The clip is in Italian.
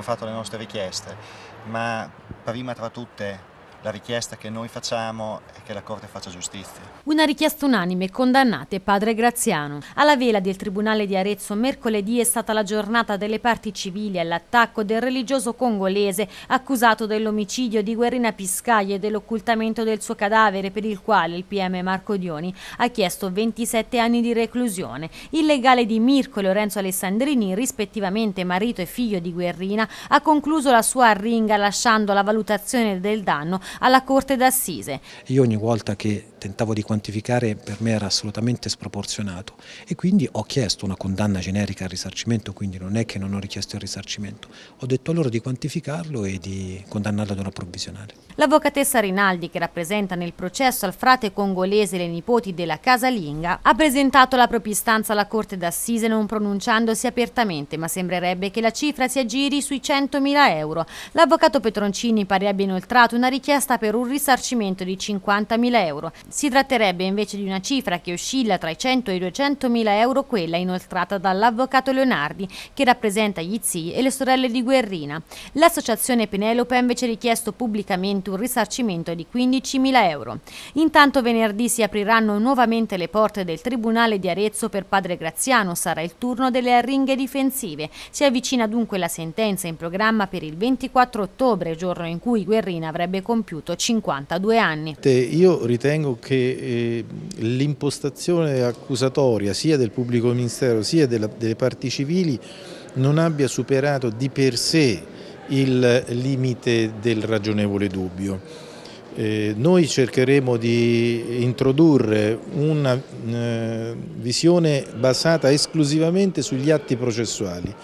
abbiamo fatto le nostre richieste, ma prima tra tutte la richiesta che noi facciamo è che la Corte faccia giustizia. Una richiesta unanime, condannate padre Graziano. Alla vela del Tribunale di Arezzo mercoledì è stata la giornata delle parti civili all'attacco del religioso congolese accusato dell'omicidio di Guerrina Piscaglia e dell'occultamento del suo cadavere per il quale il PM Marco Dioni ha chiesto 27 anni di reclusione. Il legale di Mirko e Lorenzo Alessandrini, rispettivamente marito e figlio di Guerrina, ha concluso la sua arringa lasciando la valutazione del danno alla Corte d'Assise. Io ogni volta che tentavo di quantificare per me era assolutamente sproporzionato e quindi ho chiesto una condanna generica al risarcimento, quindi non è che non ho richiesto il risarcimento, ho detto a loro di quantificarlo e di condannarlo ad una provvisionale. L'avvocatessa Rinaldi, che rappresenta nel processo al frate congolese le nipoti della casalinga, ha presentato la propria istanza alla Corte d'Assise non pronunciandosi apertamente, ma sembrerebbe che la cifra si aggiri sui 100.000 euro. L'avvocato Petroncini pare abbia inoltrato una richiesta per un risarcimento di 50.000 euro. Si tratterebbe invece di una cifra che oscilla tra i 100 e i 200 mila euro quella inoltrata dall'avvocato Leonardi, che rappresenta gli zii e le sorelle di Guerrina. L'associazione Penelope ha invece richiesto pubblicamente un risarcimento di 15 mila euro. Intanto venerdì si apriranno nuovamente le porte del Tribunale di Arezzo per padre Graziano, sarà il turno delle arringhe difensive. Si avvicina dunque la sentenza in programma per il 24 ottobre, giorno in cui Guerrina avrebbe compiuto 52 anni. Io ritengo che eh, l'impostazione accusatoria sia del pubblico ministero sia della, delle parti civili non abbia superato di per sé il limite del ragionevole dubbio. Eh, noi cercheremo di introdurre una eh, visione basata esclusivamente sugli atti processuali